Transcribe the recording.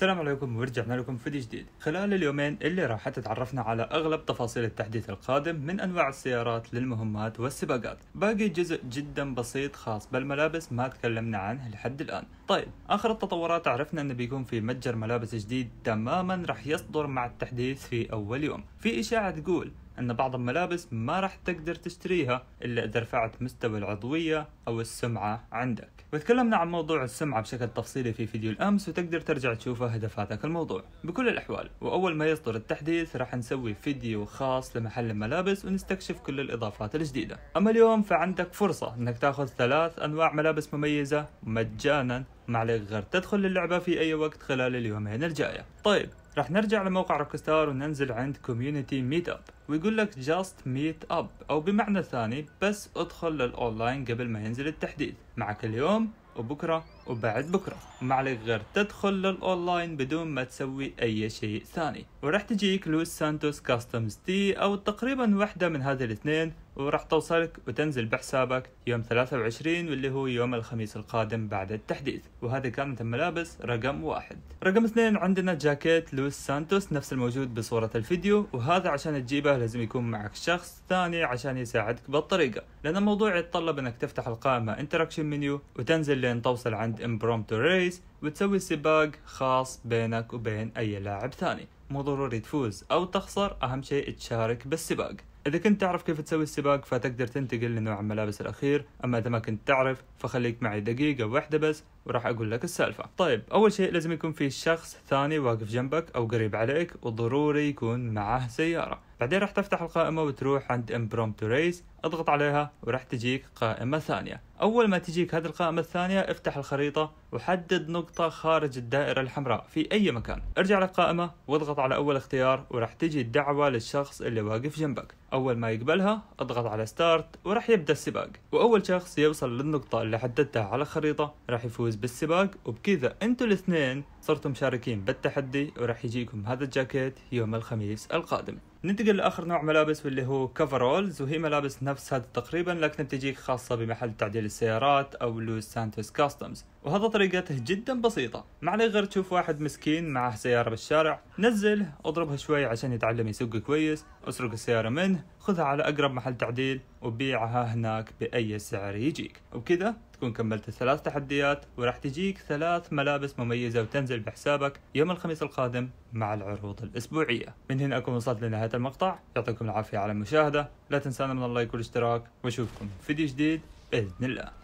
السلام عليكم ورجعنا لكم فيديو جديد خلال اليومين اللي راح تتعرفنا على أغلب تفاصيل التحديث القادم من أنواع السيارات للمهمات والسباقات باقي جزء جدا بسيط خاص بالملابس ما تكلمنا عنه لحد الآن طيب آخر التطورات عرفنا أنه بيكون في متجر ملابس جديد تماما راح يصدر مع التحديث في أول يوم في إشاعة تقول أن بعض الملابس ما راح تقدر تشتريها إلا إذا رفعت مستوى العضوية أو السمعة عندك وتكلمنا عن موضوع السمعة بشكل تفصيلي في فيديو الأمس وتقدر ترجع تشوفه هدفاتك الموضوع بكل الأحوال وأول ما يصدر التحديث راح نسوي فيديو خاص لمحل الملابس ونستكشف كل الإضافات الجديدة أما اليوم فعندك فرصة أنك تاخذ ثلاث أنواع ملابس مميزة مجانا ما عليك غير تدخل اللعبة في أي وقت خلال اليومين الجاية طيب راح نرجع لموقع روكستار وننزل عند كوميونيتي ميت اب ويقول لك جاست ميت اب او بمعنى ثاني بس ادخل للاونلاين قبل ما ينزل التحديث معك اليوم وبكره وبعد بكرة ما عليك غير تدخل للأونلاين بدون ما تسوي أي شيء ثاني ورح تجيك لوس سانتوس كاستمز تي أو تقريبا واحدة من هذه الاثنين وراح توصلك وتنزل بحسابك يوم 23 واللي هو يوم الخميس القادم بعد التحديث وهذه كانت الملابس رقم واحد رقم اثنين عندنا جاكيت لويس سانتوس نفس الموجود بصورة الفيديو وهذا عشان تجيبه لازم يكون معك شخص ثاني عشان يساعدك بالطريقة لأن الموضوع يتطلب أنك تفتح القائمة انتراكشن منيو وتنزل لين توصل عند امبرومتو ريس وتسوي سباق خاص بينك وبين أي لاعب ثاني مو ضروري تفوز أو تخسر أهم شيء تشارك بالسباق إذا كنت تعرف كيف تسوي السباق فتقدر تنتقل لنوع الملابس الأخير أما إذا ما كنت تعرف فخليك معي دقيقة واحدة بس وراح اقول لك السالفه طيب اول شيء لازم يكون في شخص ثاني واقف جنبك او قريب عليك وضروري يكون معه سياره بعدين راح تفتح القائمة وتروح عند امبرومتو ريس اضغط عليها وراح تجيك قائمة ثانية اول ما تجيك هذه القائمة الثانية افتح الخريطة وحدد نقطة خارج الدائرة الحمراء في اي مكان ارجع للقائمة واضغط على اول اختيار وراح تجي الدعوة للشخص اللي واقف جنبك اول ما يقبلها اضغط على ستارت وراح يبدأ السباق واول شخص يوصل للنقطة اللي حددتها على الخريطة راح يفوز يفوز بالسباق وبكذا انتم الاثنين صرتم مشاركين بالتحدي ورح يجيكم هذا الجاكيت يوم الخميس القادم ننتقل لاخر نوع ملابس واللي هو كفرولز وهي ملابس نفسها تقريبا لكن بتجيك خاصه بمحل تعديل السيارات او لوس سانتوس كاستمز وهذا طريقته جدا بسيطه ما عليه غير تشوف واحد مسكين معه سياره بالشارع نزله اضربها شوي عشان يتعلم يسوق كويس اسرق السياره منه خذها على اقرب محل تعديل وبيعها هناك باي سعر يجيك وبكذا تكون كملت الثلاث تحديات وراح تجيك ثلاث ملابس مميزه وتنزل بحسابك يوم الخميس القادم مع العروض الاسبوعيه من هنا اكون وصلت لنهايه نهاية المقطع يعطيكم العافية على المشاهدة لا تنسانا من اللايك والاشتراك واشوفكم في فيديو جديد بإذن الله